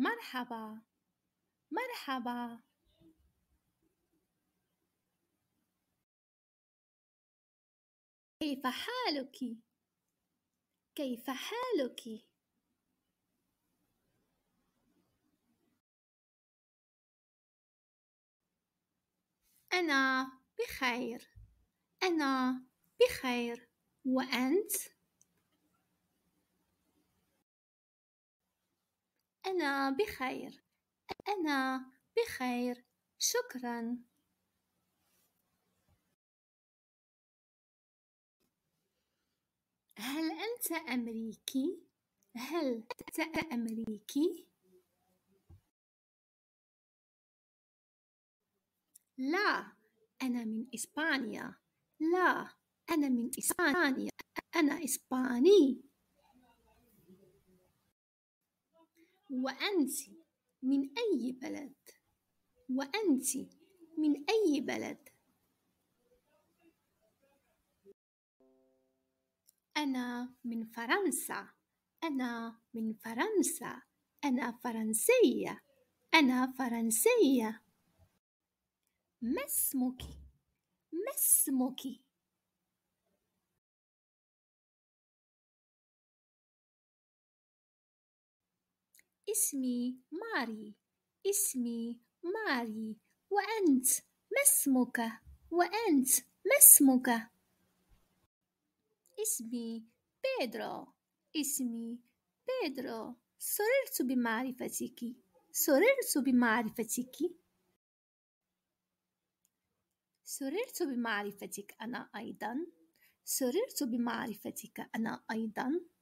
مرحبا مرحبا كيف حالك كيف حالك انا بخير انا بخير وانت أنا بخير أنا بخير شكرا هل أنت أمريكي؟ هل أنت أمريكي؟ لا أنا من إسبانيا لا أنا من إسبانيا أنا إسباني وأنت من أي بلد؟ وأنت من أي بلد؟ أنا من فرنسا أنا من فرنسا أنا فرنسية أنا فرنسية ما اسمك؟ ما اسمك؟ اسمي ماري. اسمي ماري. وأنت؟ ما اسمك؟ وأنت؟ ما اسمك؟ اسمي بيدرو. اسمي بيدرو. سررت بمعرفتك. سررت بمعرفتك. سررت بمعرفتك أنا أيضا. سررت بمعرفتك أنا أيضا.